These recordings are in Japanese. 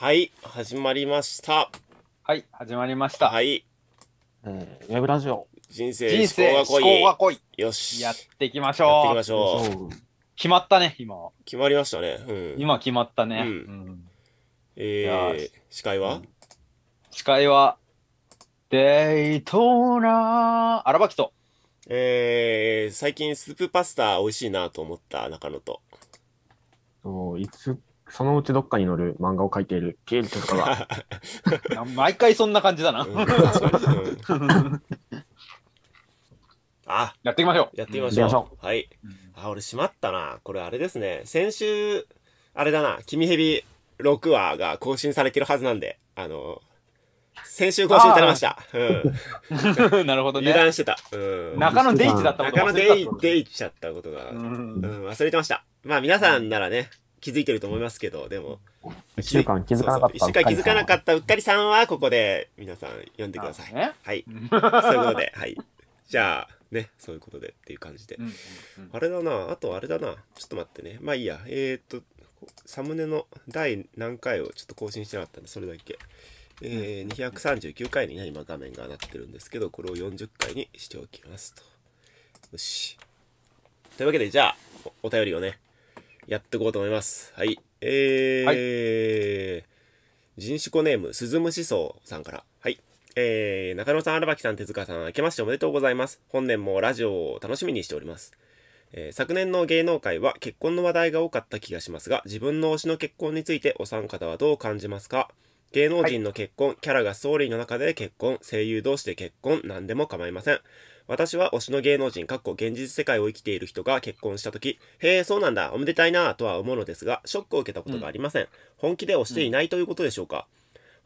はい、始まりました。はい、始まりました。はい。えー、ウェブラジオ。人生思考が濃い。思考が濃い。よし。やっていきましょう。やっていきましょう。決まったね、今。決まりましたね。うん、今決まったね。うん、えー、司会は、うん、司会は、デイトーラー、アラバキト。えー、最近スープパスタ美味しいなと思った中野と。そう、いつそのうちどっかに載る漫画を描いている経理とかは。毎回そんな感じだな。あ、やっていきましょう。やっていきましょう。はい。あ、俺しまったな。これあれですね。先週、あれだな、君蛇6話が更新されてるはずなんで、あの、先週更新されました。うん、なるほどね。油断してた。うん、中野デイチだったこと中野デイチだったことが、うん、忘れてました。まあ皆さんならね、気づいてると思いますけど、でも。1週間気づかなかった。う1週間気づかなかったうっかりさんは、ここで皆さん読んでください。ね、はい。そういうことで、はい。じゃあ、ね、そういうことでっていう感じで。うんうんうん、あれだな、あとあれだな、ちょっと待ってね。まあいいや、えー、っと、サムネの第何回をちょっと更新してなかったんで、それだけ。えー、239回にね、今画面がなってるんですけど、これを40回にしておきますと。よし。というわけで、じゃあ、お便りをね、やっていこうと思います。はい。えー、はい、人種子ネーム、鈴虫草さんから。はい。えー、中野さん、荒牧さん、手塚さん、明けましておめでとうございます。本年もラジオを楽しみにしております。えー、昨年の芸能界は結婚の話題が多かった気がしますが、自分の推しの結婚についてお三方はどう感じますか芸能人の結婚、はい、キャラがストーリーの中で結婚、声優同士で結婚、何でも構いません。私は推しの芸能人、かっこ現実世界を生きている人が結婚した時、へえ、そうなんだ、おめでたいなとは思うのですが、ショックを受けたことがありません。本気で推していないということでしょうか、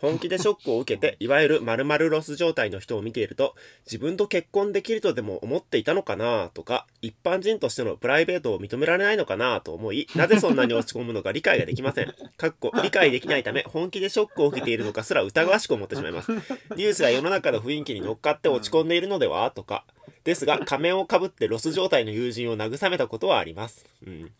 本気でショックを受けて、いわゆるまるまるロス状態の人を見ていると、自分と結婚できるとでも思っていたのかなとか、一般人としてのプライベートを認められないのかなと思い、なぜそんなに落ち込むのか理解ができません。かっこ、理解できないため、本気でショックを受けているのかすら疑わしく思ってしまいます。ニュースや世の中の雰囲気に乗っかって落ち込んでいるのではとか、ですが、仮面をかぶってロス状態の友人を慰めたことはあります。うん。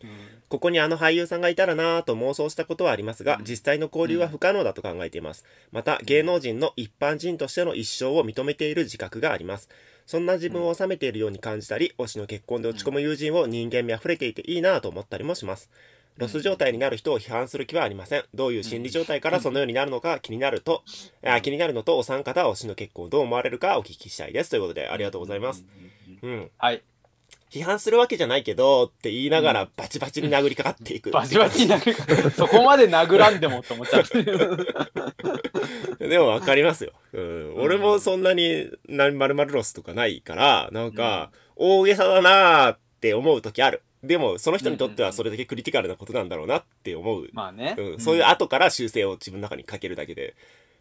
ここにあの俳優さんがいたらなぁと妄想したことはありますが、実際の交流は不可能だと考えています。また、芸能人の一般人としての一生を認めている自覚があります。そんな自分を収めているように感じたり、推しの結婚で落ち込む友人を人間味あふれていていいなぁと思ったりもします。ロス状態になる人を批判する気はありません。どういう心理状態からそのようになるのか気になると、あ気になるのと、お三方は推しの結婚をどう思われるかお聞きしたいです。ということで、ありがとうございます。うん。はい。批判するわけじゃないけど、って言いながらバチバチに殴りかかっていく。バチバチに殴る。そこまで殴らんでもと思っちゃう。でもわかりますよ。うん。俺もそんなに、な、まるまるロスとかないから、なんか、大げさだなーって思う時ある。でも、その人にとってはそれだけクリティカルなことなんだろうなって思う。まあね。うん、そういう後から修正を自分の中にかけるだけで。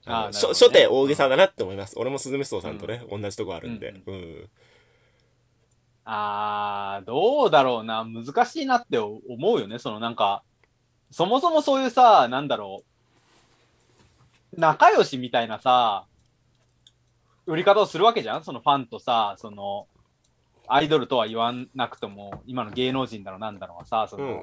ああ、初、ね、初手大げさだなって思います。俺も鈴虫草さんとね、同じとこあるんで。うん。あー、どうだろうな。難しいなって思うよね。そのなんか、そもそもそういうさ、なんだろう。仲良しみたいなさ、売り方をするわけじゃんそのファンとさ、その、アイドルとは言わなくとも今の芸能人だろなんだろはさその、うん、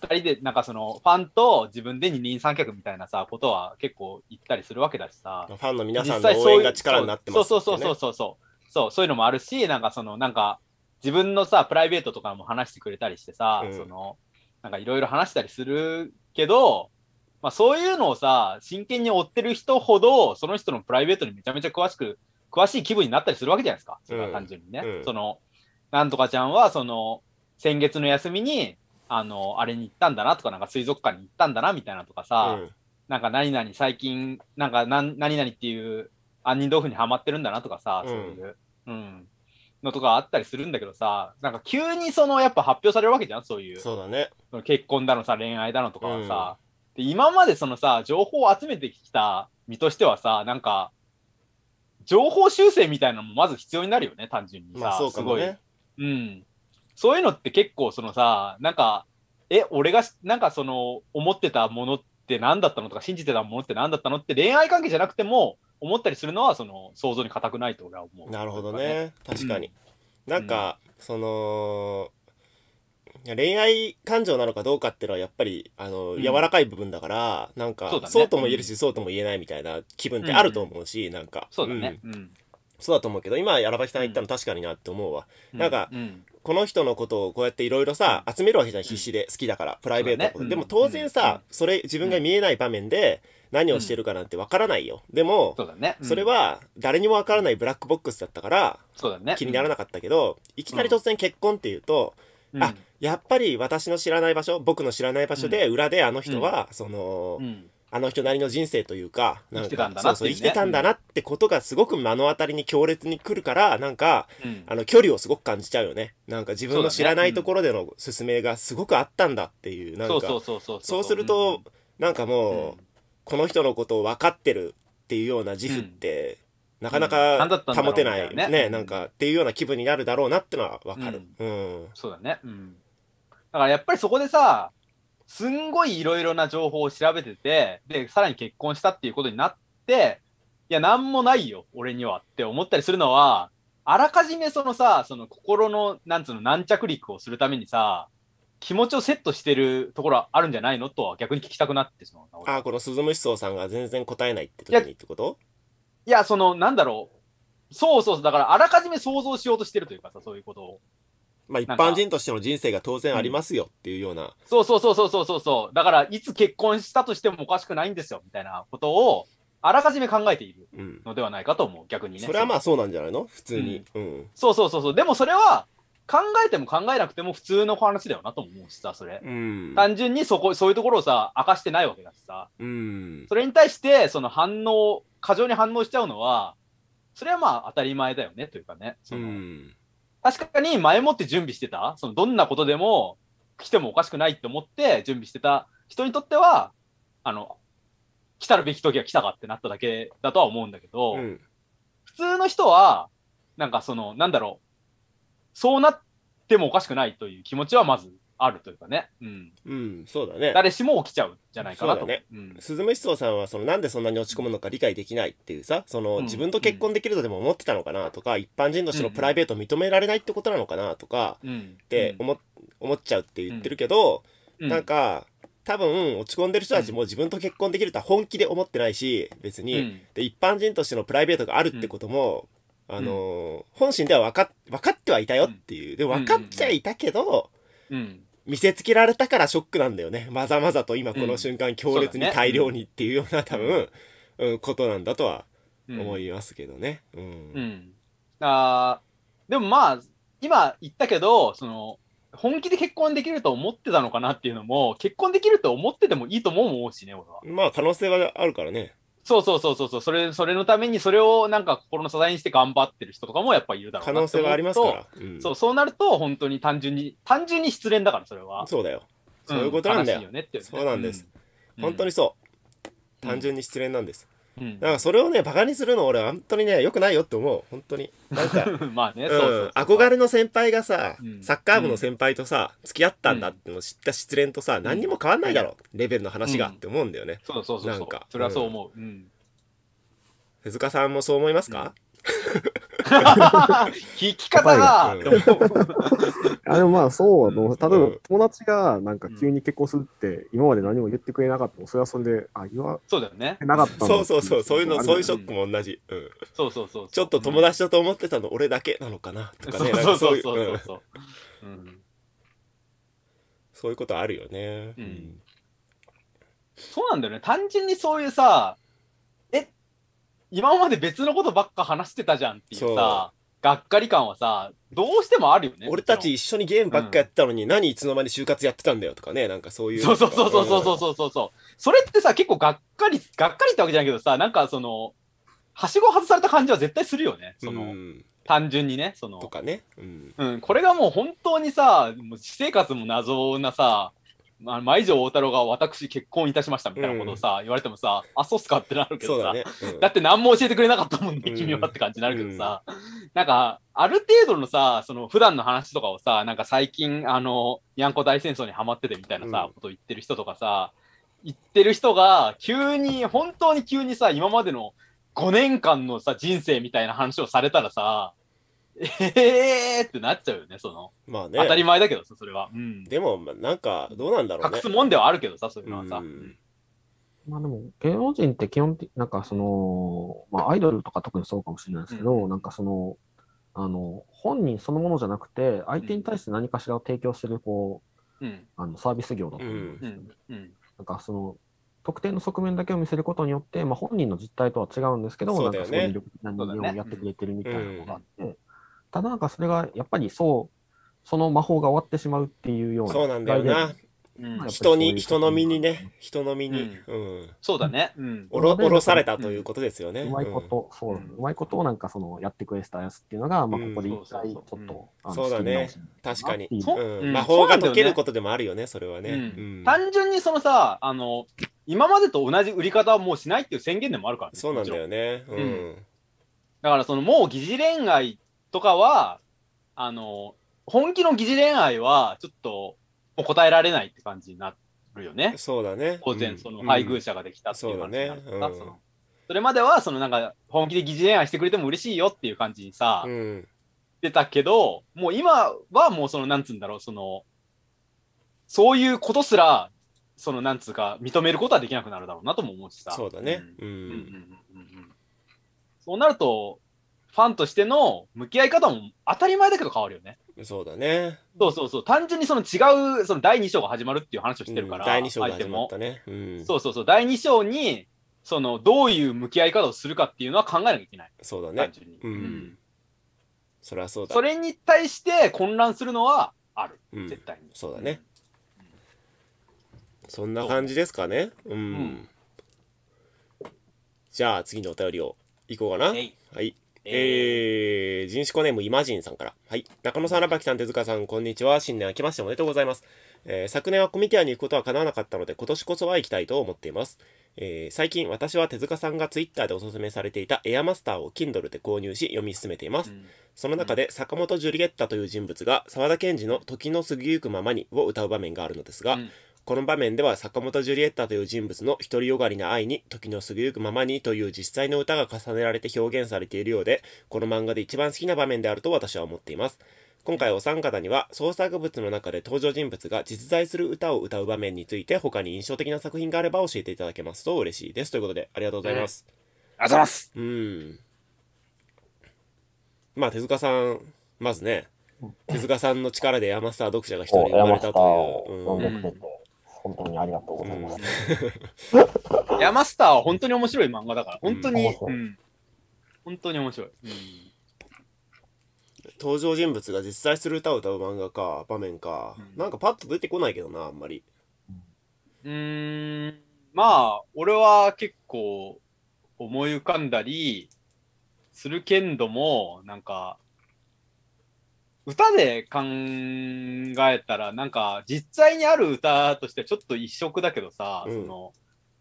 2人でなんかそのファンと自分で二人三脚みたいなさことは結構言ったりするわけだしさファンの皆さんの応援が力になってます、ね、そうそうそうそうそうそうそういうのもあるしなんかそのなんか自分のさプライベートとかも話してくれたりしてさ、うん、そのなんかいろいろ話したりするけどまあ、そういうのをさ真剣に追ってる人ほどその人のプライベートにめちゃめちゃ詳しく詳しい気分になったりするわけじゃないですか。それは単純にね。うんその、なんとかちゃんは、その、先月の休みに、あの、あれに行ったんだなとか、なんか水族館に行ったんだなみたいなとかさ、うん、なんか何々最近、なんか何何々っていう杏仁豆腐にはまってるんだなとかさ、そういう、うん、のとかあったりするんだけどさ、なんか急にそのやっぱ発表されるわけじゃん、そういう。そうだね。結婚だのさ、恋愛だのとかはさ、で今までそのさ、情報を集めてきた身としてはさ、なんか、情報修正みたいなのもまず必要になるよね、単純にさ。まあ、そうかもね。うん。そういうのって結構そのさ、なんか、え、俺がなんかその思ってたものって何だったのとか信じてたものって何だったのって恋愛関係じゃなくても思ったりするのはその想像に固くないと俺は思う。なるほどね。ね確かに。うん、なんか、うん、その、恋愛感情なのかどうかっていうのはやっぱり、あの、柔らかい部分だから、うん、なんかそう、ね、そうとも言えるし、そうとも言えないみたいな気分ってあると思うし、うん、なんか。そうだね。うん。そうだと思うけど、今、荒牧さん言ったの確かになって思うわ。うん、なんか、この人のことをこうやっていろいろさ、集めるわけじゃん、必死で、好きだから、プライベートのこと。ね、でも当然さ、それ自分が見えない場面で、何をしてるかなんてわからないよ。でも、そ、ねうん、それは誰にもわからないブラックボックスだったから、ね、気にならなかったけど、うん、いきなり突然結婚っていうと、うん、あやっぱり私の知らない場所僕の知らない場所で、裏であの人は、その、あの人なりの人生というか、なんか、生きてたんだなってことがすごく目の当たりに強烈に来るから、なんか、うん、あの、距離をすごく感じちゃうよね。なんか自分の知らないところでの勧めがすごくあったんだっていう、なんか、そうすると、うん、なんかもう、うん、この人のことを分かってるっていうような自負って、なかなか保てない、ねねなんかっていうような気分になるだろうなってのは分かる、うんそうだね、うん、だからやっぱりそこでさすんごいいろいろな情報を調べててでさらに結婚したっていうことになっていや何もないよ俺にはって思ったりするのはあらかじめそのさその心のなんつうの軟着陸をするためにさ気持ちをセットしてるところあるんじゃないのとは逆に聞きたくなってしまうああこの鈴虫荘さんが全然答えないって時にってこといや、その、なんだろう。そうそうそう。だから、あらかじめ想像しようとしてるというかさ、そういうことを。まあ、一般人としての人生が当然ありますよっていうような。そうそうそうそうそうそうそう。だから、いつ結婚したとしてもおかしくないんですよ、みたいなことを、あらかじめ考えているのではないかと思う、うん、逆にね。それはまあそうなんじゃないの普通に、うん、うん。そうそうそうそう。でもそれは、考えても考えなくても普通の話だよなとも思うしさ、それ。うん、単純にそこ、そういうところをさ、明かしてないわけだしさ。うん、それに対して、その反応、過剰に反応しちゃうのは、それはまあ当たり前だよね、というかね。その、うん、確かに前もって準備してた、そのどんなことでも来てもおかしくないって思って準備してた人にとっては、あの、来たるべき時が来たかってなっただけだとは思うんだけど、普通の人は、なんかその、なんだろう、そうなってもおかしくないという気持ちはまずあるというかね。うん。うん、そうだね。誰しも起きちゃうじゃないかなと。そうださんは、その、なんでそんなに落ち込むのか理解できないっていうさ、その、自分と結婚できるとでも思ってたのかなとか、うん、一般人としてのプライベート認められないってことなのかなとか、って思,、思っちゃうって言ってるけど、うん、なんか、多分落ち込んでる人たちも自分と結婚できるとは本気で思ってないし別に、で一般人としてのプライベートがあるってことも、あの、本心では分か分かってはいたよっていう。で、分かっちゃいたけど、見せつけられたからショックなんだよね。まざまざと今この瞬間強烈に大量にっていうような多分、うん、ことなんだとは思いますけどね。うん。うん、あでもまあ、今言ったけど、その、本気で結婚できると思ってたのかなっていうのも、結婚できると思っててもいいと思うもんしね、俺は。まあ、可能性はあるからね。そうそうそうそう、それ、それのために、それをなんか心の支えにして頑張ってる人とかもやっぱいるだろうな可能性はありますから、うん、そう、そうなると、本当に単純に、単純に失恋だから、それは。そうだよ。そういうことなんだよ。うん、よねね、そうなんです、うん、本当にそう。単純に失恋なんです。うん、なんかそれをね、バカにするの俺、本当にね、良くないよって思う。本当に。なんか、まあね、うん、そうそう憧れの先輩がさ、うん、サッカー部の先輩とさ、付き合ったんだっての知った失恋とさ、何にも変わんないだろ、レベルの話がって思うんだよね。そうそうそうなんか。それはそう思う。うん。手塚さんもそう思いますか、聞き方が。あでもまあそうの、例えば友達がなんか急に結婚するって、今まで何も言ってくれなかったの、それはそれで、あ、言わそうだよね。なかったそうそうそう、そういうの、そういうショックも同じ。うん。そうそうそう。ちょっと友達だと思ってたの、俺だけなのかなとかね。そうそうそうそう。そういうことあるよね。うん。そうなんだよね。単純にそういうさ、今まで別のことばっか話してたじゃんっていうさ、がっかり感はさ、どうしてもあるよね。俺たち一緒にゲームばっかやってたのに、うん、何いつの間に就活やってたんだよとかね、なんかそういう。そうそうそうそうそうそうそうそう。それってさ、結構がっかり、がっかりってわけじゃないけどさ、なんかその、はしご外された感じは絶対するよね。その、うん、単純にね、その。とかね、うん。うん。これがもう本当にさ、もう私生活も謎なさ、まあ、舞城大太郎が私結婚いたしましたみたいなことをさ、うん、言われてもさ、あ、そうっすかってなるけどさ、だねうん、だって何も教えてくれなかったもんね、君はって感じになるけどさ、なんか、ある程度のさ、その普段の話とかをさ、なんか最近、あの、にゃんこ大戦争にハマっててみたいなさ、こと言ってる人とかさ、言ってる人が、急に、本当に急にさ、今までの5年間のさ、人生みたいな話をされたらさ、えーってなっちゃうよね、その。まあね。当たり前だけどさ、それは。うん。でも、なんか、どうなんだろうね。隠すもんではあるけどさ、そういうのはさ。まあでも、芸能人って基本的なんかその、まあアイドルとか特にそうかもしれないですけど、なんかその、あの、本人そのものじゃなくて、相手に対して何かしらを提供する、こう、うん。あの、サービス業だと思うんですよね。ん。うん。なんかその、特定の側面だけを見せることによって、まあ本人の実態とは違うんですけど、なんかそういう魅力的な人間をやってくれてるみたいなのがあって、ただなんかそれがやっぱりそう、その魔法が終わってしまうっていうような。そうなんだよな。人に、人の身にね、人の身に。そうだね。おろ、おろされたということですよね。うまいこと、そう、うまいことをなんかその、やってくれたやつっていうのが、まあ、ここで一回、ちょっと、そうだね。確かに。魔法が解けることでもあるよね、それはね。単純にそのさ、あの、今までと同じ売り方はもうしないっていう宣言でもあるからそうなんだよね。うん。だからその、もう疑似恋愛とかは、あの、本気の疑似恋愛は、ちょっと、もう答えられないって感じになるよね。そうだね。当然、その、配偶者ができたっていう感じになうん、そ、ねうん、それまでは、そのなんか、本気で疑似恋愛してくれても嬉しいよっていう感じにさ、うん、出たけど、もう今はもうその、なんつうんだろう、その、そういうことすら、その、なんつうか、認めることはできなくなるだろうなとも思うしさ。そうだね。うん。うんうんうんうん、そうなると、ファンとしての向き合い方も当たり前だけど変わるよね。そうだね。そうそうそう。単純にその違う、その第2章が始まるっていう話をしてるから、うん、第2章が始まったね、うん、そうそうそう。第2章に、その、どういう向き合い方をするかっていうのは考えなきゃいけない。そうだね。単純に。うん。うん、そりゃそうだ。それに対して混乱するのはある。絶対に。そうだね。そんな感じですかね。うん。じゃあ、次のお便りをいこうかな。いはい。えー、人種コネームイマジンさんから。はい。中野さん、荒牧さん、手塚さん、こんにちは。新年明けましておめでとうございます。えー、昨年はコミティアに行くことは叶わなかったので、今年こそは行きたいと思っています。えー、最近、私は手塚さんがツイッターでおすすめされていたエアマスターを Kindle で購入し、読み進めています。うん、その中で、坂本ジュリエッタという人物が、沢田研二の時の過ぎゆくままにを歌う場面があるのですが、うんこの場面では坂本ジュリエッタという人物の独りよがりな愛に、時の過ぎゆくままにという実際の歌が重ねられて表現されているようで、この漫画で一番好きな場面であると私は思っています。今回お三方には創作物の中で登場人物が実在する歌を歌う場面について他に印象的な作品があれば教えていただけますと嬉しいですということでありがとうございます、うん、ありがとうございますうんまあ手塚さんまずね手塚さんの力で山スター読者が一人生まれたという、うん、ん本当にありがとうございます。ヤマスターは本当に面白い漫画だから、本当に、うん、本当に面白い、登場人物が実際する歌を歌う漫画か、場面か、うん、なんかパッと出てこないけどな、あんまり。うん、まあ、俺は結構思い浮かんだりするけんども、なんか、歌で考えたら、なんか、実際にある歌としてちょっと一色だけどさ、うん、その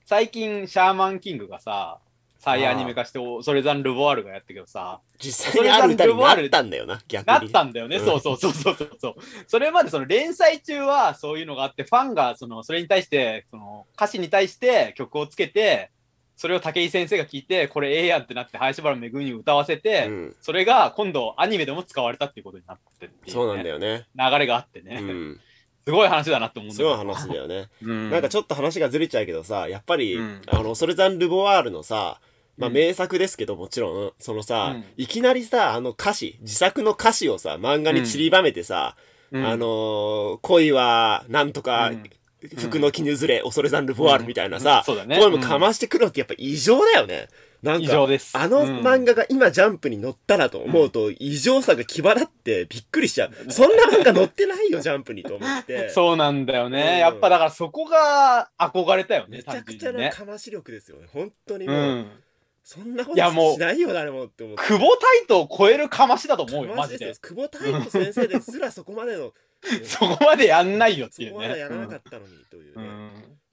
最近、シャーマンキングがさ、再アニメ化して、それザン・ルボワールがやったけどさ、実際にある歌になったんだよな、逆に。なったんだよね、うそうそうそうそうそう。それまでその連載中はそういうのがあって、ファンがそのそれに対して、その歌詞に対して曲をつけて、それを武井先生が聞いて、これええやんってなって、林原めぐみに歌わせて、うんそれが今度アニメでも使われたっていうことになってっていうね、そうなんだよね。流れがあってね。うん。すごい話だなって思うんすだけごいど話だよね。うん、なんかちょっと話がずれちゃうけどさ、やっぱり、うんあの、ソルザン・ルボワールのさ、まあ、名作ですけどもちろん、そのさ、うんいきなりさ、あの歌詞、自作の歌詞をさ、漫画に散りばめてさ、うんあのー恋は、なんとか、うん服の絹ずれ、恐れ山ルフォワールみたいなさ、そうだね。声もかましてくるのってやっぱ異常だよね。なんか、あの漫画が今ジャンプに乗ったらと思うと、異常さが際立ってびっくりしちゃう。そんな漫画乗ってないよ、ジャンプにと思って。そうなんだよね。やっぱだからそこが憧れたよね、めちゃくちゃなかまし力ですよね。本当にもう。そんなことしないよ、誰もって思って。久保タイトを超えるかましだと思うよ、マジで。久保タイト先生ですらそこまでのそこまでやんないよっていうね。そこまでやらなかったのにというね。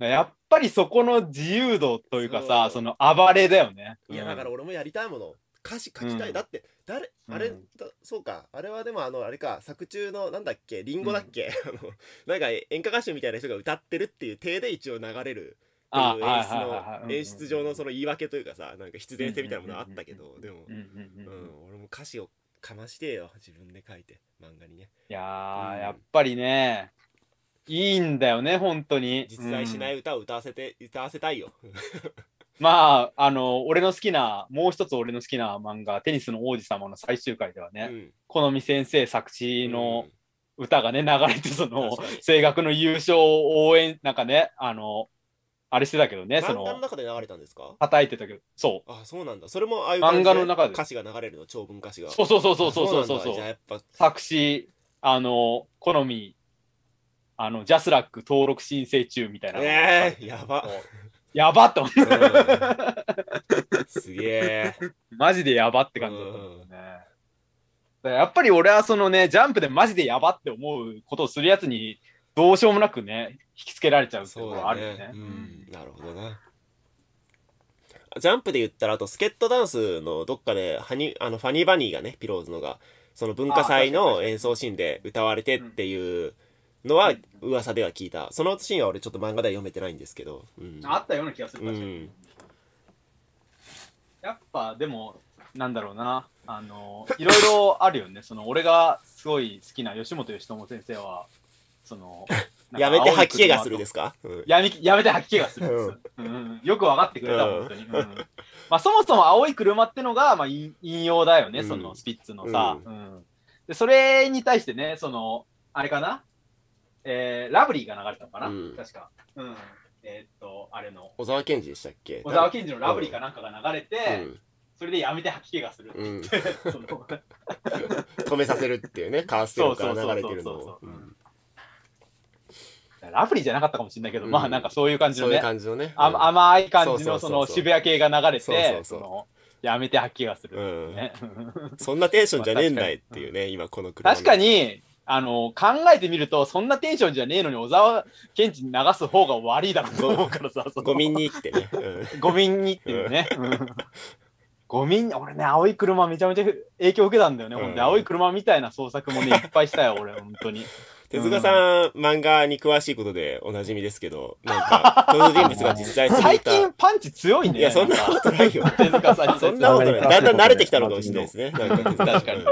うん、やっぱりそこの自由度というかさ、その暴れだよね。いや、だから俺もやりたいもの。歌詞書きたい、だって誰あれ、そうかあれはでもあのあれか作中のなんだっけりんごだっけ、あのなんか演歌歌手みたいな人が歌ってるっていう体で一応流れるっていう演出の演出上のその言い訳というかさなんか必然性みたいなものあったけどでも、うん、俺も歌詞をかましてよ自分で書いて。漫画にね。いやー、うんやっぱりね、いいんだよね、本当に。実在しないん歌を歌わせて、歌わせたいよ。まあ、あの、俺の好きな、もう一つ俺の好きな漫画、テニスの王子様の最終回ではね、うん好み先生作詞の歌がね、流れて、その声楽の優勝を応援、なんかね、あの、あれしてたけどね、そ漫の画の、中で流れたんですか叩いてたけど、そあ、そうなんだ。それもああいう漫画の中で歌詞が流れるの、長文歌詞が。う。そうそうそうそうそうそうそうそうじゃあやっぱ、作詞、あの、好み、あの、ジャスラック登録申請中みたいな。ええー、やば。やばっと思って、うすげえ。マジでやばって感じだったんだよね。やっぱり俺はそのね、ジャンプでマジでやばって思うことをするやつにどうしようもなくね、引きつけられちゃうっていうのはあるよね。ねうん、なるほどね。ジャンプで言ったら、あと、スケットダンスのどっかで、ハニ、あの、ファニーバニーがね、ピローズのが、その文化祭の演奏シーンで歌われてっていうのは、噂では聞いた。そのシーンは俺ちょっと漫画では読めてないんですけど。うん、あったような気がする、確かに。うん、やっぱ、でも、なんだろうな、あの、いろいろあるよね。その、俺がすごい好きな吉本義友先生は、その、やめて吐き気がするですか、うん、やめやめて吐き気がするんです、うん、うん、よく分かってくれた、本当に。うんまあ、そもそも青い車ってのが、まあ、引用だよね、そのスピッツのさ、うんで。それに対してね、その、あれかなえー、ラブリーが流れたのかな、確か。うんえー、っと、あれの。小沢健二でしたっけ小沢健二のラブリーかなんかが流れて、それでやめて吐き気がするってって、止めさせるっていうね、カーステンから流れてるのラフリーじゃなかったかもしれないけど、うん、まあなんかそういう感じのね、ううねうん、甘い感じのその渋谷系が流れて、やめてっきりする、ね、うん、そんなテンションじゃねえんだいっていうね、今この車の。確かに、あの考えてみるとそんなテンションじゃねえのに小沢健二に流す方が悪いだろうと思うからさみミにって ね、うん、にっていうね、うん、ゴミに俺ね青い車めちゃめちゃ影響受けたんだよね、うん、青い車みたいな創作もねいっぱいしたよ俺本当に手塚さん、漫画に詳しいことでおなじみですけど、なんか、登場人物が実際最近パンチ強いね。いや、そんなことないよ。手塚さんに。そんなことない。だんだん慣れてきたのかもしれないですね。なんか、確かに。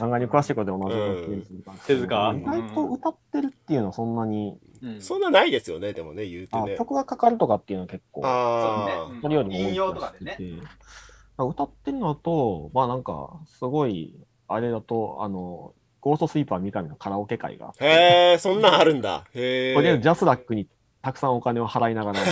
漫画に詳しいことでおなじみです、手塚。意外と歌ってるっていうのはそんなに。そんなないですよね、でもね、言うてね。曲がかかるとかっていうのは結構、ああ、そうようも。引用とかでね。歌ってるのと、まあなんか、すごい、あれだと、あの、ゴーストスイーパー三上のカラオケ会がへえ、そんなんあるんだ。へえ。とりあえずジャスラックにたくさんお金を払いながら、い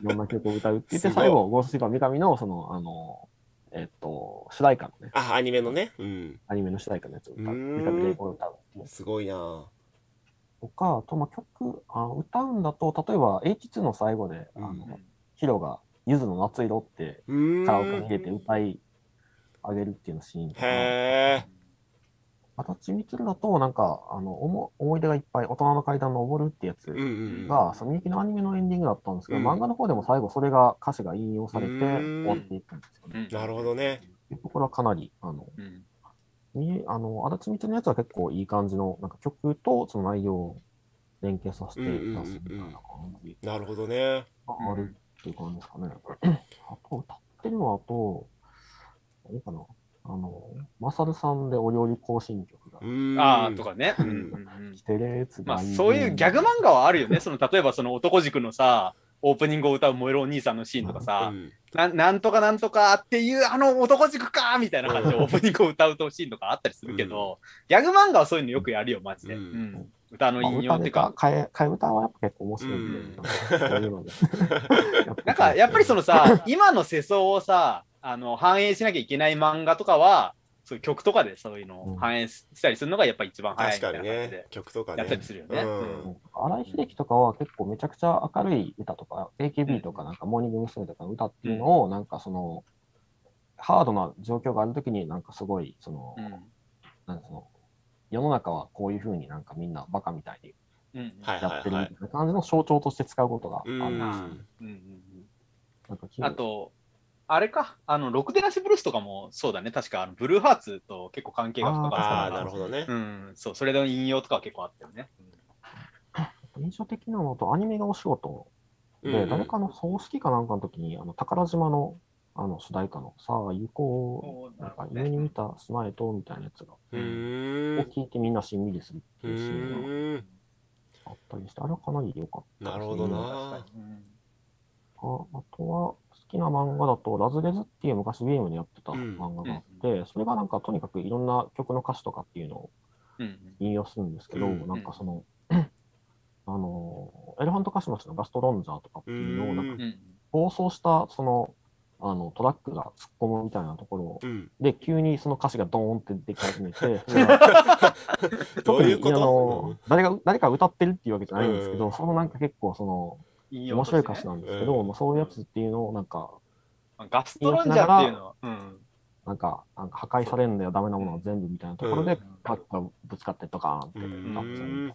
ろんな曲を歌うって言って、最後、ゴーストスイーパー三上の、その、あの、えっと、主題歌のね。あ、アニメのね。うん。アニメの主題歌のやつを歌う。三上玲子の歌う。すごいなとか、あと、ま曲あ、歌うんだと、例えば H2 の最後で、あの、ヒロが、ゆずの夏色ってカラオケに入れて歌い上げるっていうのシーンとか。へー。足立みつるだと、なんか、あの思、思い出がいっぱい、大人の階段登るってやつが、うんうんその人のアニメのエンディングだったんですけど、うん、漫画の方でも最後、それが歌詞が引用されて終わっていくんですよね。なるほどね。これはかなり、あの、うん、あの足立みつるのやつは結構いい感じの、なんか曲とその内容を連携させて出すみたいな感じ、うんうんうん。なるほどね。あるっていう感じですかね。あと、歌ってるのは、あと、何かな。あの、まさるさんでお料理行進曲が。ああ、とかね。うん、してつまあ、そういうギャグ漫画はあるよね。その、例えばその男塾のさ、オープニングを歌う燃えるお兄さんのシーンとかさ、ななんとかなんとかっていう、あの男塾かみたいな感じでオープニングを歌うとシーンとかあったりするけど、ギャグ漫画はそういうのよくやるよ、マジで。うん歌の引用っていか。替え、替え歌はやっぱ結構面白いんで、なんかやっぱりそのさ、今の世相をさ、あの反映しなきゃいけない漫画とかはそう曲とかでそういうのを反映したりするのがやっぱ一番早いみたいな感じで、ね、曲とかやったりするよね。荒、井秀樹とかは結構めちゃくちゃ明るい歌とか AKB とかなんかモーニング娘。とかの歌っていうのをなんかその、ハードな状況があるときになんかすごいその、なんその世の中はこういうふうになんかみんなバカみたいにやってるみたいな感じの象徴として使うことがありんす、うんうんうん、あとあれか、あの、ろくでなしブルースとかもそうだね、確かあのブルーハーツと結構関係が深かったああ、なるほどね。うん、そう、それの引用とかは結構あったよね。印象的なのと、アニメがお仕事で、うんうん、誰かの葬式かなんかの時に、あの宝島のあの主題歌の「さあ行こう」なんか夢に見たスマイト、みたいなやつが、を聞いてみんなしんみりするっていうシーンがあったりしてあれはかなり良かった、ね、なるほどなああとはきな漫画だと、ラズレズっていう昔ゲームでやってた漫画があって、うん、それがなんかとにかくいろんな曲の歌詞とかっていうのを引用するんですけど、うん、なんかその、あの、エレファントカシマチのガストロンジャーとかっていうのを、なんか暴走したその、あのトラックが突っ込むみたいなところうん、で急にその歌詞がドーンってでき始めて特に あの誰が誰か歌ってるっていうわけじゃないんですけど、うん、そのなんか結構その面白い歌詞なんですけど、まあ、そういうやつっていうのをなんか、ガストロンジャーっていうのは、なんかなんか破壊されるんだよダメなものは全部みたいなところで、パッとぶつかってとかってう。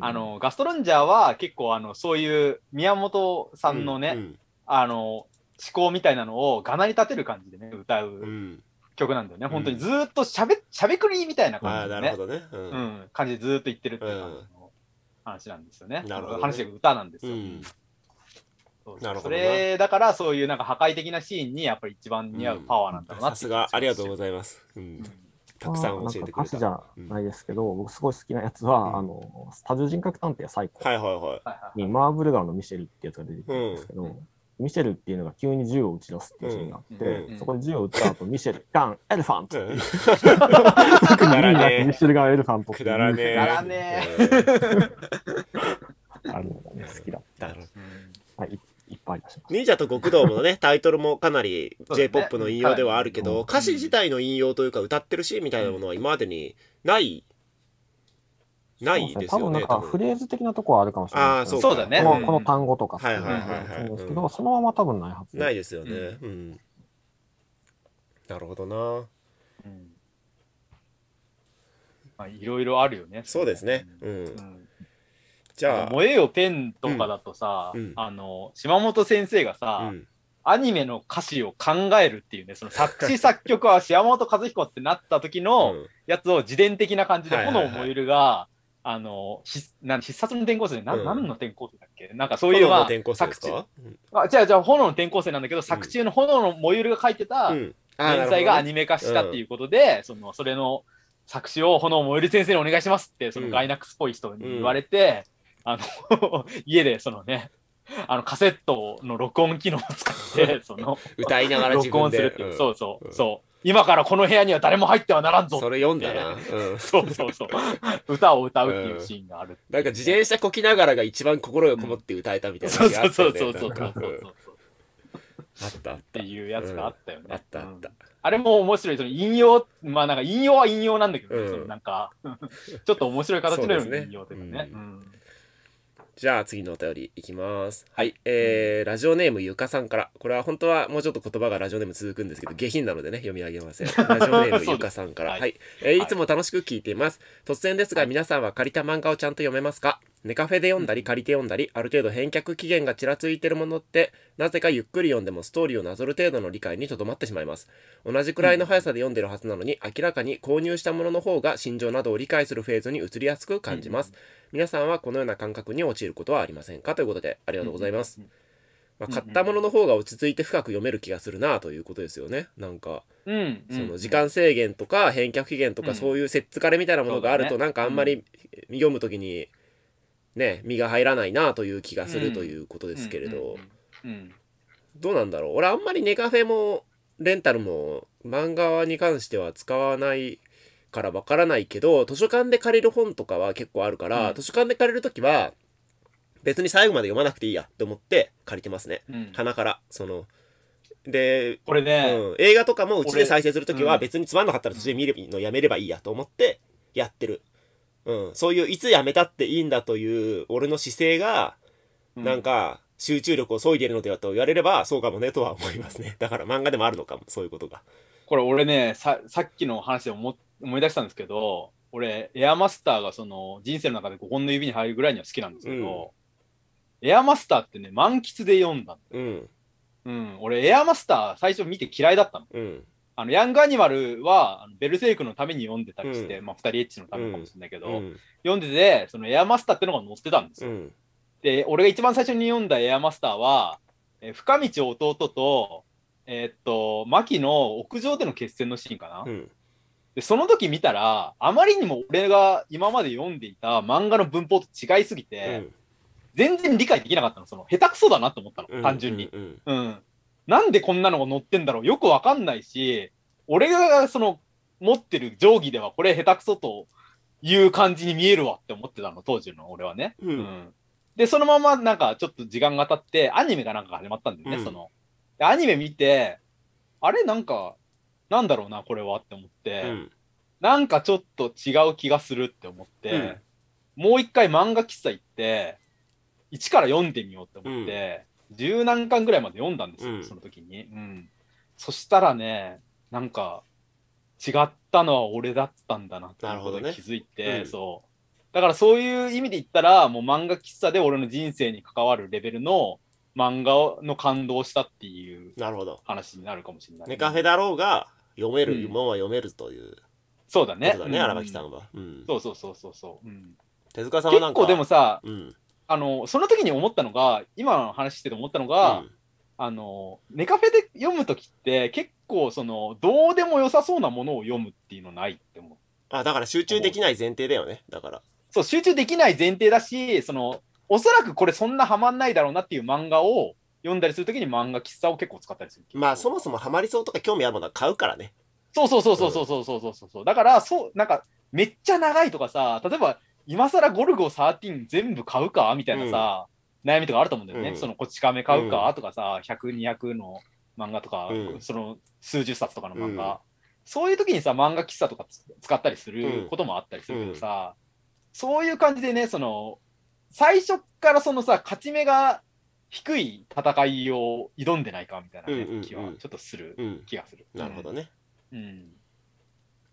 あのガストロンジャーは結構あのそういう宮本さんのね、あの思考みたいなのをがなり立てる感じでね歌う曲なんだよね、うん、本当にずっとしゃべしゃべくりみたいな感じでね、ねうん、うん、感じでずっと言ってるっていう話なんですよね、なるほど、ね、話歌なんですよ。うんなるほどそれだからそういうなんか破壊的なシーンにやっぱり一番似合うパワーなんだろうなさすがありがとうございます、うん、たくさん教えてくれたじゃないですけど、うん、僕すごい好きなやつは、うん、あの多重人格探偵最高、はいはい、はい、にマーブル川のミシェルってやつが出てくるんですけど、ミシェルっていうのが急に銃を撃ち出すっていうシーンがあって、うんうん、そこに銃を撃った後、ミシェル、ガン、エルファント、うん、ミシェルガン、エルファントくくだらねえ。あります。ーと極道もね、タイトルもかなり J-POP の引用ではあるけど、ねはい、歌詞自体の引用というか歌ってるシーンみたいなものは今までにない、うん、ないですよね。多分フレーズ的なとこはあるかもしれない、ね、あそうだねこの。この単語とか。はいはいはい。ですけど、そのまま多分ないはず。ないですよね。うん。なるほどな。うんまあ、いろいろあるよね。そうですね。うん、うんじゃあ「燃えよペン」とかだとさ、うんあの島本先生がさ、うん、アニメの歌詞を考えるっていうねその作詞作曲は 島本和彦ってなった時のやつを自伝的な感じで「炎燃えるが」あの、ひな必殺の転校生な、うん、何の転校生だっけなんかそういうのが、あ、じゃあ、じゃあ、炎の転校生なんだけど、作中の炎の燃えるが書いてた、連載がアニメ化したっていうことで、うんね、その、それの作詞を炎燃える先生にお願いしますって、そのガイナックスっぽい人に言われて、あの 家でそのねあのカセットの録音機能を使ってその歌いながら録音するっていう、うん、そうそう、うん、そう今からこの部屋には誰も入ってはならんぞそれ読んだな、うん、そうそうそう歌を歌うっていうシーンがある、うん、なんか自転車こきながらが一番心がこもって歌えたみたいな、ね、そうそうそうそうあったあったっていうやつがあったよね、あったあった、あれも面白いその引用まあなんか引用は引用なんだけど、ね、なんか ちょっと面白い形のような引用というかねじゃあ次のお便りいきます。はい。えー、ラジオネームゆかさんから。これは本当はもうちょっと言葉がラジオネーム続くんですけど、下品なのでね、読み上げません。ラジオネームゆかさんから。はい、はい、えー、いつも楽しく聞いています。突然ですが、皆さんは借りた漫画をちゃんと読めますかネカフェで読んだり借りて読んだり、ある程度返却期限がちらついてるものって、なぜかゆっくり読んでもストーリーをなぞる程度の理解にとどまってしまいます。同じくらいの速さで読んでるはずなのに、明らかに購入したものの方が心情などを理解するフェーズに移りやすく感じます。うん皆さんはこのような感覚に陥ることはありませんかということでありがとうございます、まあ、買ったものの方が落ち着いて深く読める気がするなということですよねなんか、うん、その時間制限とか返却期限とかそういうせっつかれみたいなものがあるとなんかあんまり読む時にね身が入らないなという気がするということですけれどどうなんだろう俺あんまりネカフェもレンタルも漫画に関しては使わないからわからないけど、図書館で借りる本とかは結構あるから、うん、図書館で借りる時は、別に最後まで読まなくていいやって思って借りてますね。うん、鼻から。その、で、これね、うん、映画とかもうちで再生する時は別につまんなかったら途中で見るのやめればいいやと思ってやってる。うん。そういういつやめたっていいんだという俺の姿勢が、なんか、集中力を削いでいるのではと言われればそうかもねとは思いますねだから漫画でもあるのかもそういうことがこれ俺ねささっきの話で思っ思い出したんですけど俺エアマスターがその人生の中で5本の指に入るぐらいには好きなんですけど、うん、エアマスターってね満喫で読んだうん、うん、俺エアマスター最初見て嫌いだったの,、うん、あのヤングアニマルはベルセイクのために読んでたりして、うん、まあ、2人エッチのためかもしれないけど、うん、読んでてそのエアマスターってのが載ってたんですよ、で俺が一番最初に読んだエアマスターは、え深道弟とえー、っと牧の屋上での決戦のシーンかな、で、その時見たら、あまりにも俺が今まで読んでいた漫画の文法と違いすぎて、うん、全然理解できなかったの。その、下手くそだなと思ったの、単純に。うん、なんでこんなのが載ってんだろうよくわかんないし、俺がその、持ってる定規ではこれ下手くそという感じに見えるわって思ってたの、当時の俺はね。うん。で、そのままなんかちょっと時間が経って、アニメがなんか始まったんだよね、その。アニメ見て、あれなんか、なんだろうな、これはって思って、うん、なんかちょっと違う気がするって思って、うん、もう一回漫画喫茶行って、一から読んでみようって思って、十、うん、何巻ぐらいまで読んだんですよ、その時に。うん。そしたらね、なんか、違ったのは俺だったんだなってほど、気づいて、そう。だからそういう意味で言ったら、もう漫画喫茶で俺の人生に関わるレベルの漫画の感動したっていう話になるかもしれない、ね。ネカフェだろうが、読めるもんは読めるという、そうだねだね、荒牧さんは、うん、そうそうそうそうそう、うん、手塚さんは結構でもさ、うん、あのその時に思ったのが今の話してて思ったのが、うん、あのネカフェで読む時って結構そのどうでも良さそうなものを読むっていうのないって思うあだから集中できない前提だよねだからそう集中できない前提だしそのおそらくこれそんなハマんないだろうなっていう漫画を読んだりするときに漫画喫茶を結構使ったりする。まあそもそもハマりそうとか興味あるものは買うからね。そうそうそうそうそうそうそうそうそう、だからそうなんかめっちゃ長いとかさ例えば今更ゴルゴ13全部買うかみたいなさ、うん、悩みとかあると思うんだよね、うん、そのこち亀買うか、とかさ100200の漫画とか、うん、その数十冊とかの漫画、そういう時にさ漫画喫茶とか使ったりすることもあったりするけどさ、そういう感じでねその最初からそのさ勝ち目が低い戦いを挑んでないかみたいな、ねうんうんうん、気はちょっとする気がする。うん、なるほどね。うん。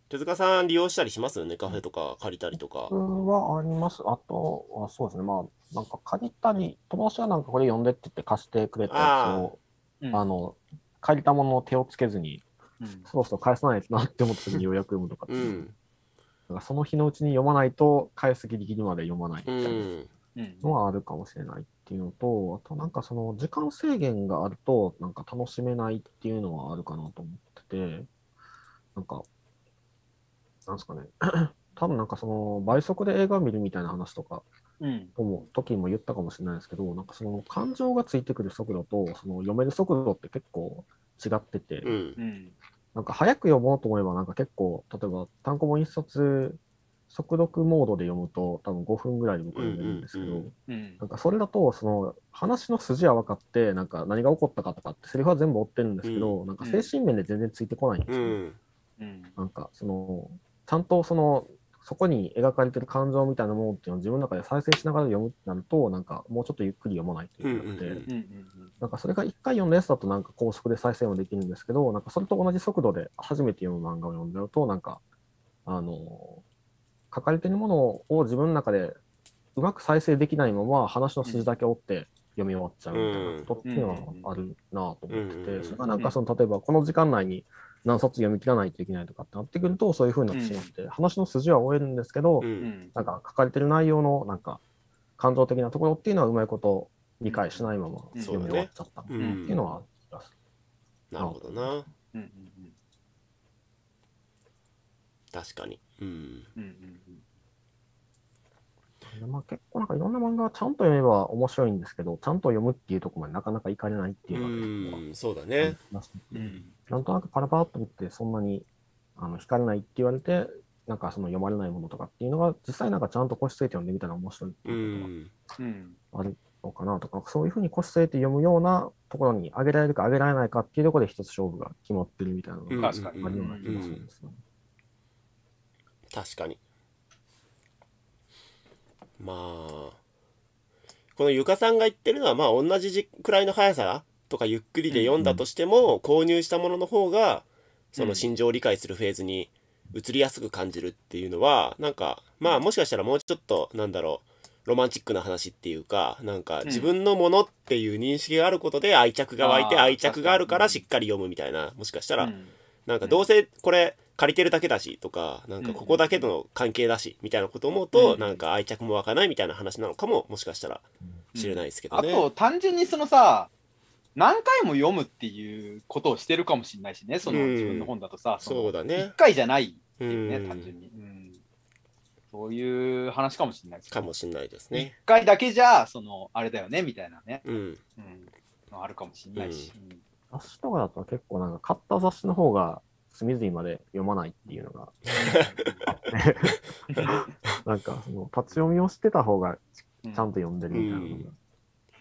手塚さん利用したりしますよねカフェとか借りたりとか。はあります。あとはそうですねまあなんか借りたり友達がなんかこれ読んでって言って貸してくれたやつをあの、借りたものを手をつけずに、うん、そろそろ返さないとなって思った時にようやく読むとかうん、なんかその日のうちに読まないと返すぎリギリまで読まないみたいなのはあるかもしれないっていうのと、あとなんかその時間制限があると、なんか楽しめないっていうのはあるかなと思ってて、なんか、なんですかね、多分なんかその倍速で映画を見るみたいな話とか、思も、時も言ったかもしれないですけど、なんかその感情がついてくる速度と、その読める速度って結構違ってて、うん、なんか早く読もうと思えば、なんか結構、例えば単行本一冊速読モードで読むと多分5分ぐらいで僕は読めるんですけど、なんかそれだとその話の筋は分かってなんか何が起こったかとかってセリフは全部追ってるんですけど、なんか精神面で全然ついてこないんですよ、ん、なんかそのちゃんとそのそこに描かれてる感情みたいなものっていうのを自分の中で再生しながら読むってなるとなんかもうちょっとゆっくり読まないといけなくてなんかそれが1回読んだやつだとなんか高速で再生もできるんですけどなんかそれと同じ速度で初めて読む漫画を読んだとなんかあの書かれてるものを自分の中でうまく再生できないまま話の筋だけ折って読み終わっちゃうみたいなことっていうのはあるなと思ってて、それがなんかその例えばこの時間内に何冊読み切らないといけないとかってなってくるとそういうふうになってしまって、話の筋は終えるんですけど、なんか書かれてる内容のなんか感情的なところっていうのはうまいこと理解しないまま読み終わっちゃったっていうのはあります。なるほどな。確かに。うん。うんうんまあ、結構なんかいろんな漫画はちゃんと読めば面白いんですけど、ちゃんと読むっていうところまでなかなかいかれないっていうのは、うん、そうだね、うん。なんとなくパラパラっと見て、そんなにあの惹かれないって言われて、なんかその読まれないものとかっていうのが、実際なんかちゃんと腰据えて読んでみたら面白いっていうことがあるのかなとか、うん、そういうふうに腰据えて読むようなところに上げられるか上げられないかっていうところで一つ勝負が決まってるみたいなのがあるような気がするんですよね。うんうんうん確かにまあこのゆかさんが言ってるのはまあ同じくらいの速さとかゆっくりで読んだとしても、購入したものの方がその心情を理解するフェーズに移りやすく感じるっていうのはなんかまあもしかしたらもうちょっとなんだろうロマンチックな話っていうかなんか自分のものっていう認識があることで愛着が湧いて、愛着があるからしっかり読むみたいなもしかしたらなんかどうせこれ借りてるだけだしとかなんかここだけの関係だしみたいなこと思うと、なんか愛着も湧かないみたいな話なのかももしかしたら知れないですけど、ねうん、あと単純にそのさ何回も読むっていうことをしてるかもしれないしねその自分の本だとさ、うん、そうだね1回じゃないっていうね、うん、単純に、うん、そういう話かもしれないですかもしれないですね1回だけじゃそのあれだよねみたいなね、うんあるかもしれないし、うん雑誌とかだと結構なんか買った雑誌の方が隅々まで読まないっていうのが なんかその立ち読みをしてた方がちゃんと読んでるみたいな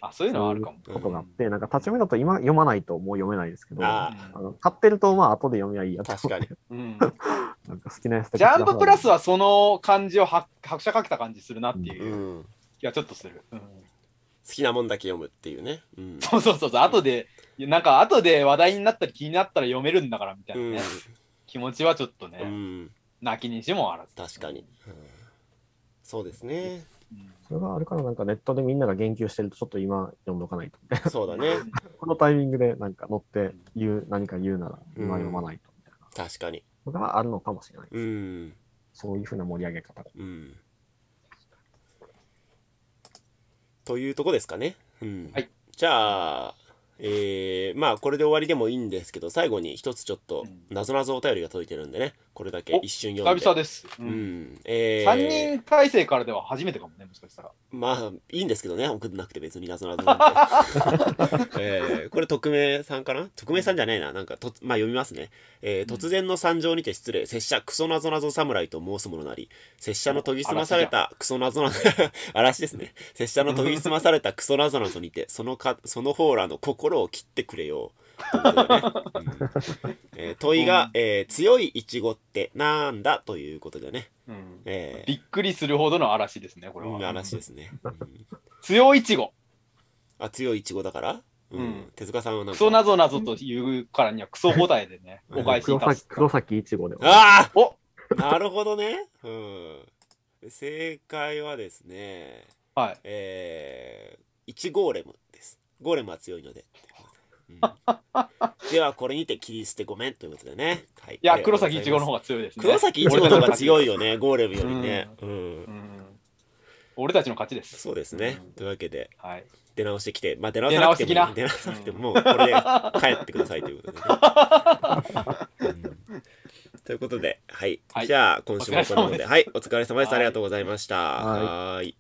あそういうのはあるかもことがあってなんか立ち読みだと今読まないともう読めないですけどあの買ってるとまあ後で読みはいいや確かに、うん、なんか好きなやつジャンププラスはその感じを拍車かけた感じするなっていう気はちょっとする、うん好きなもんだけ読むっていうね、うん、そうそうそうそう後でなんか後で話題になったり気になったら読めるんだからみたいなね、うん、気持ちはちょっとね、うん、泣きにしもあらず確かに、そうですねそれがあれからなんかネットでみんなが言及してるとちょっと今読んどかないとそうだね このタイミングでなんか乗って言う何か言うなら今読まないとみたいな、確かにがあるのかもしれないです、そういうふうな盛り上げ方、うんというとこですかね。うん。はい、じゃあ、えー、まあこれで終わりでもいいんですけど、最後に一つちょっと、なぞなぞお便りが届いてるんでね、これだけ一瞬読んで。久々です。うん。えー、3人体制からでは初めてかもね、もしかしたら。まあ、いいんですけどね、送んなくて別になぞなぞなんて。えー、これ、匿名さんかな匿名さんじゃないな。なんかと、まあ読みますね。えー、突然の惨状にて失礼。拙者、クソなぞなぞ侍と申すものなり。拙者の研ぎ澄まされたクソなぞなぞ、嵐ですね。拙者の研ぎ澄まされたクソなぞなぞにて、そのか、その方らの心を切ってくれよう。えー、問いが、うんえー、強いイチゴってなんだということでね、うんえー、びっくりするほどの嵐ですねこれは、うん、嵐ですね、強いイチゴあ強いイチゴだからうん、手塚さんはなんか。クソなぞなぞと言うからにはクソ答えでね、お返し黒崎イチゴで。ああおなるほどね。うん。正解はですね、はい。えー、イチゴーレムです。ゴーレムは強いので。ではこれにて切り捨てごめんということでね、はい、いや黒崎いちごの方が強いですね黒崎いちごの方が強いよねゴーレムよりねうん、うん俺たちの勝ちですそうですね、うん、というわけで、はい、出直してきてまあ出直さなくても出直さなくても、もうこれで帰ってくださいということで、ねうん、ということで、はい、はい、じゃあ今週もこのではいお疲れ様です、はい、ありがとうございましたはい